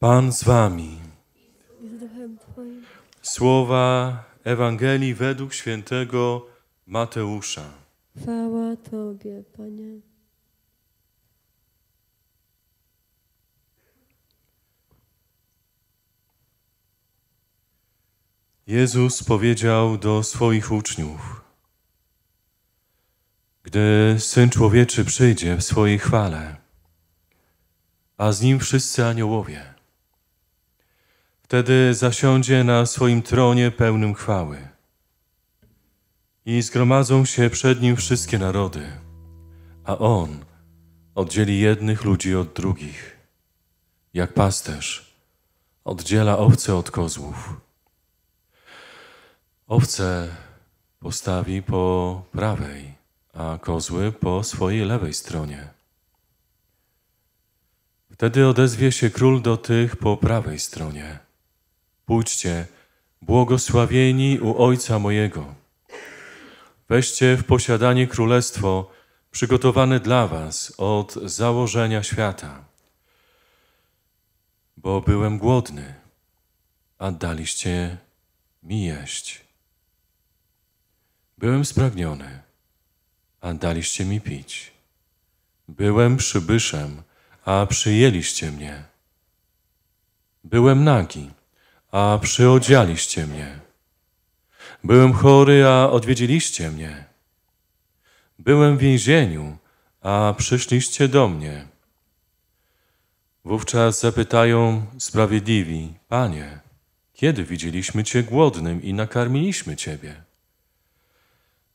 Pan z wami. Słowa Ewangelii według świętego Mateusza. Chwała Tobie, Panie. Jezus powiedział do swoich uczniów: Gdy syn człowieczy przyjdzie w swojej chwale, a z nim wszyscy aniołowie Wtedy zasiądzie na swoim tronie pełnym chwały. I zgromadzą się przed nim wszystkie narody, a on oddzieli jednych ludzi od drugich, jak pasterz oddziela owce od kozłów. Owce postawi po prawej, a kozły po swojej lewej stronie. Wtedy odezwie się król do tych po prawej stronie. Pójdźcie, błogosławieni u Ojca mojego. Weźcie w posiadanie królestwo przygotowane dla was od założenia świata. Bo byłem głodny, a daliście mi jeść. Byłem spragniony, a daliście mi pić. Byłem przybyszem, a przyjęliście mnie. Byłem nagi, a przyodzialiście mnie. Byłem chory, a odwiedziliście mnie. Byłem w więzieniu, a przyszliście do mnie. Wówczas zapytają sprawiedliwi, Panie, kiedy widzieliśmy Cię głodnym i nakarmiliśmy Ciebie?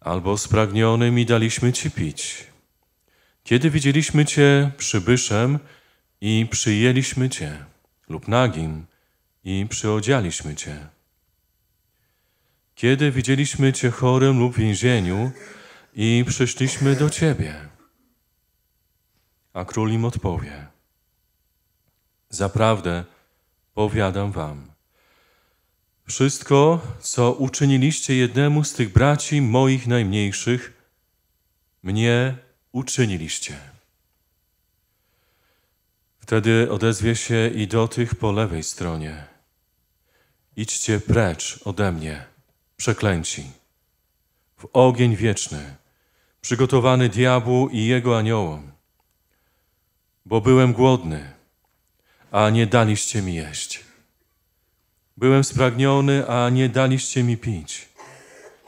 Albo spragnionym i daliśmy Ci pić? Kiedy widzieliśmy Cię przybyszem i przyjęliśmy Cię? Lub nagim i przyodzialiśmy Cię. Kiedy widzieliśmy Cię chorym lub w więzieniu i przyszliśmy do Ciebie? A król im odpowie. Zaprawdę powiadam Wam, wszystko, co uczyniliście jednemu z tych braci moich najmniejszych, mnie uczyniliście. Wtedy odezwie się i do tych po lewej stronie. Idźcie precz ode mnie, przeklęci, w ogień wieczny, przygotowany diabłu i jego aniołom. Bo byłem głodny, a nie daliście mi jeść. Byłem spragniony, a nie daliście mi pić.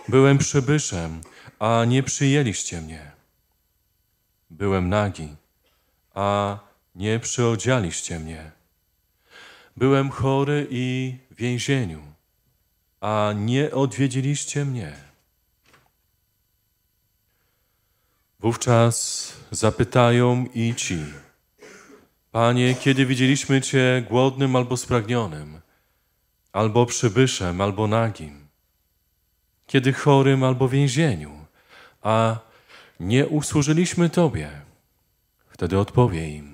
Byłem przybyszem, a nie przyjęliście mnie. Byłem nagi, a nie nie przyodzialiście mnie. Byłem chory i w więzieniu, a nie odwiedziliście mnie. Wówczas zapytają i ci, Panie, kiedy widzieliśmy Cię głodnym albo spragnionym, albo przybyszem, albo nagim, kiedy chorym albo w więzieniu, a nie usłużyliśmy Tobie? Wtedy odpowie im.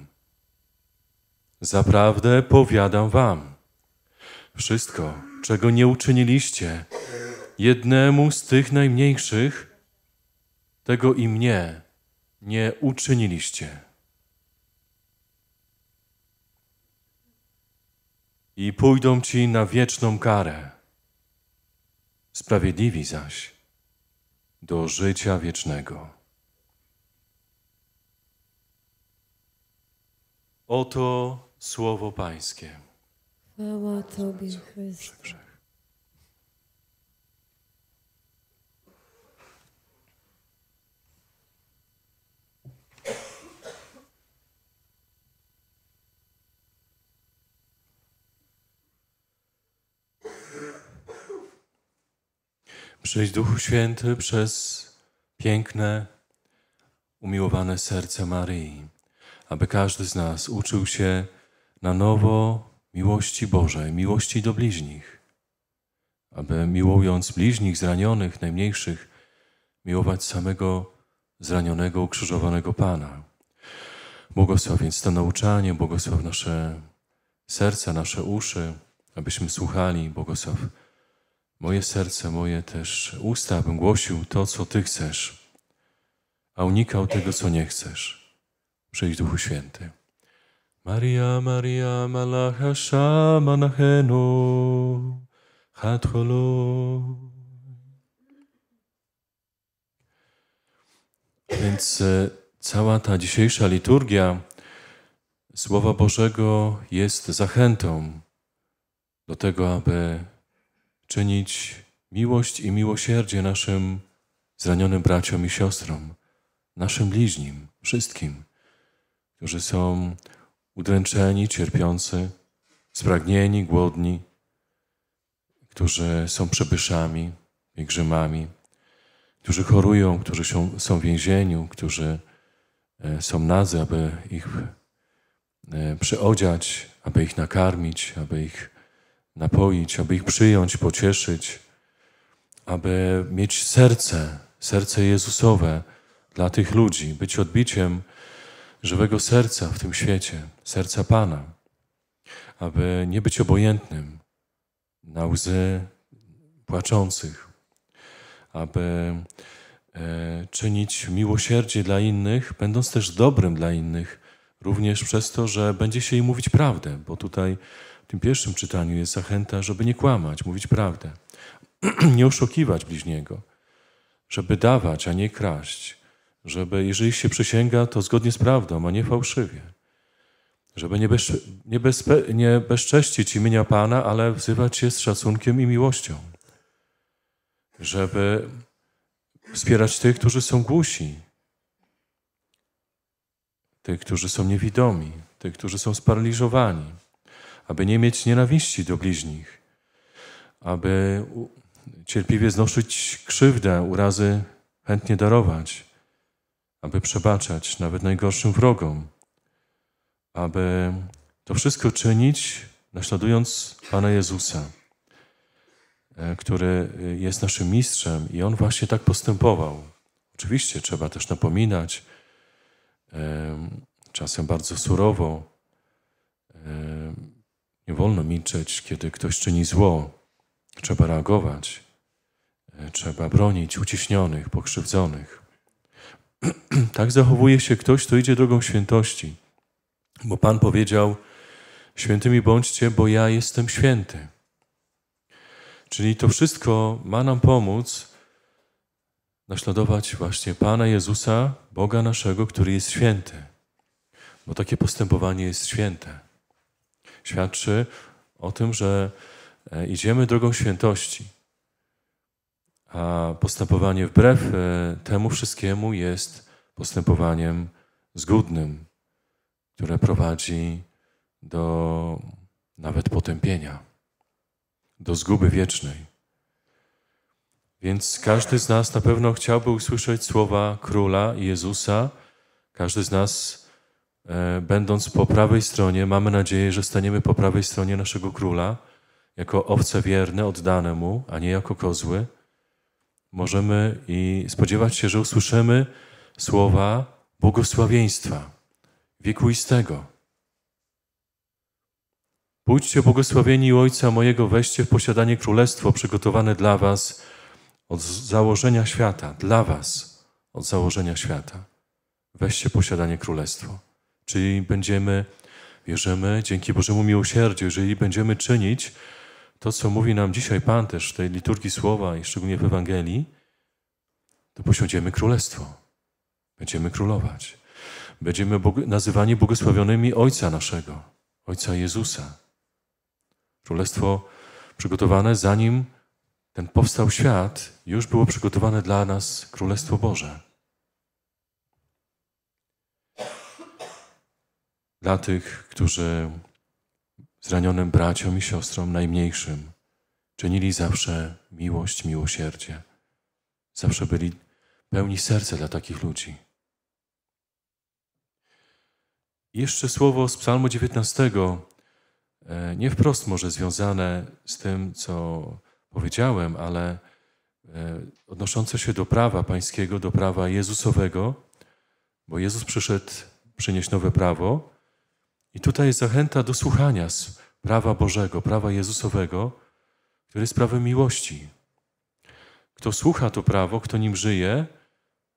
Zaprawdę powiadam wam, wszystko, czego nie uczyniliście jednemu z tych najmniejszych, tego i mnie nie uczyniliście. I pójdą ci na wieczną karę. Sprawiedliwi zaś do życia wiecznego. Oto Słowo Pańskie. Chwała Tobie, Chryste. Przyjdź Duchu Święty przez piękne, umiłowane serce Maryi, aby każdy z nas uczył się na nowo miłości Bożej, miłości do bliźnich, aby miłując bliźnich, zranionych, najmniejszych, miłować samego zranionego, ukrzyżowanego Pana. Błogosław więc to nauczanie, błogosław nasze serca, nasze uszy, abyśmy słuchali, błogosław moje serce, moje też usta, abym głosił to, co Ty chcesz, a unikał tego, co nie chcesz. Przyjdź Duchu Święty. Maria, Maria, מלאך השם אנחנו, Hatcholu. Więc e, cała ta dzisiejsza liturgia Słowa Bożego jest zachętą do tego, aby czynić miłość i miłosierdzie naszym zranionym braciom i siostrom, naszym bliźnim, wszystkim, którzy są udręczeni, cierpiący, spragnieni, głodni, którzy są przebyszami, pielgrzymami, którzy chorują, którzy są w więzieniu, którzy e, są nadzy, aby ich e, przyodziać, aby ich nakarmić, aby ich napoić, aby ich przyjąć, pocieszyć, aby mieć serce, serce Jezusowe dla tych ludzi, być odbiciem żywego serca w tym świecie, serca Pana, aby nie być obojętnym na łzy płaczących, aby e, czynić miłosierdzie dla innych, będąc też dobrym dla innych, również przez to, że będzie się im mówić prawdę, bo tutaj w tym pierwszym czytaniu jest zachęta, żeby nie kłamać, mówić prawdę, nie oszukiwać bliźniego, żeby dawać, a nie kraść, żeby jeżeli się przysięga, to zgodnie z prawdą, a nie fałszywie. Żeby nie, bez, nie, bezpe, nie bezcześcić imienia Pana, ale wzywać je z szacunkiem i miłością. Żeby wspierać tych, którzy są głusi, tych, którzy są niewidomi, tych, którzy są sparaliżowani, aby nie mieć nienawiści do bliźnich, aby cierpliwie znosić krzywdę, urazy chętnie darować, aby przebaczać nawet najgorszym wrogom, aby to wszystko czynić, naśladując Pana Jezusa, e, który jest naszym mistrzem i on właśnie tak postępował. Oczywiście trzeba też napominać, e, czasem bardzo surowo. E, nie wolno milczeć, kiedy ktoś czyni zło. Trzeba reagować, trzeba bronić uciśnionych, pokrzywdzonych. tak zachowuje się ktoś, kto idzie drogą świętości. Bo Pan powiedział: Świętymi bądźcie, bo ja jestem święty. Czyli to wszystko ma nam pomóc naśladować właśnie Pana Jezusa, Boga naszego, który jest święty. Bo takie postępowanie jest święte. Świadczy o tym, że e, idziemy drogą świętości. A postępowanie wbrew e, temu wszystkiemu jest postępowaniem zgodnym, które prowadzi do nawet potępienia, do zguby wiecznej. Więc każdy z nas na pewno chciałby usłyszeć słowa króla Jezusa. Każdy z nas, e, będąc po prawej stronie, mamy nadzieję, że staniemy po prawej stronie naszego króla, jako owce wierne, oddane mu, a nie jako kozły możemy i spodziewać się, że usłyszymy słowa błogosławieństwa wiekuistego. Pójdźcie błogosławieni Ojca mojego, weźcie w posiadanie królestwo przygotowane dla was od założenia świata, dla was od założenia świata. Weźcie posiadanie królestwo. Czyli będziemy, wierzymy, dzięki Bożemu miłosierdziu, jeżeli będziemy czynić to, co mówi nam dzisiaj Pan też w tej liturgii słowa i szczególnie w Ewangelii, to posiądziemy królestwo. Będziemy królować. Będziemy nazywani błogosławionymi Ojca naszego, Ojca Jezusa. Królestwo przygotowane zanim ten powstał świat, już było przygotowane dla nas Królestwo Boże. Dla tych, którzy zranionym braciom i siostrom najmniejszym. Czynili zawsze miłość, miłosierdzie. Zawsze byli pełni serca dla takich ludzi. Jeszcze słowo z Psalmu 19, e, nie wprost może związane z tym, co powiedziałem, ale e, odnoszące się do prawa pańskiego, do prawa Jezusowego, bo Jezus przyszedł przynieść nowe prawo, i tutaj jest zachęta do słuchania prawa Bożego, prawa Jezusowego, które jest prawem miłości. Kto słucha to prawo, kto nim żyje,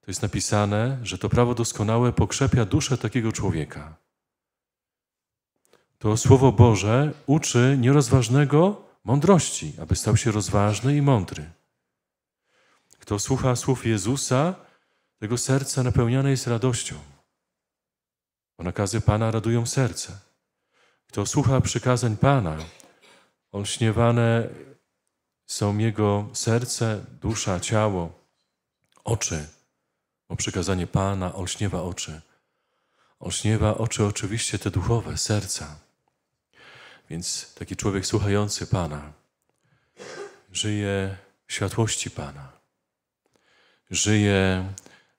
to jest napisane, że to prawo doskonałe pokrzepia duszę takiego człowieka. To Słowo Boże uczy nierozważnego mądrości, aby stał się rozważny i mądry. Kto słucha słów Jezusa, tego serca napełniane jest radością. Bo nakazy Pana radują serce. Kto słucha przykazań Pana, olśniewane są jego serce, dusza, ciało, oczy. Bo przykazanie Pana olśniewa oczy. Olśniewa oczy oczywiście te duchowe, serca. Więc taki człowiek słuchający Pana żyje w światłości Pana. Żyje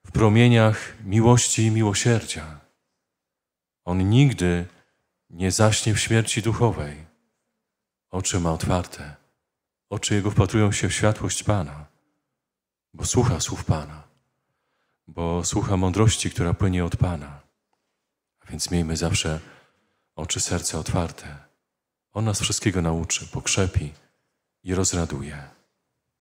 w promieniach miłości i miłosierdzia. On nigdy nie zaśnie w śmierci duchowej. Oczy ma otwarte. Oczy jego wpatrują się w światłość Pana, bo słucha słów Pana, bo słucha mądrości, która płynie od Pana. A więc miejmy zawsze oczy serca otwarte. On nas wszystkiego nauczy, pokrzepi i rozraduje.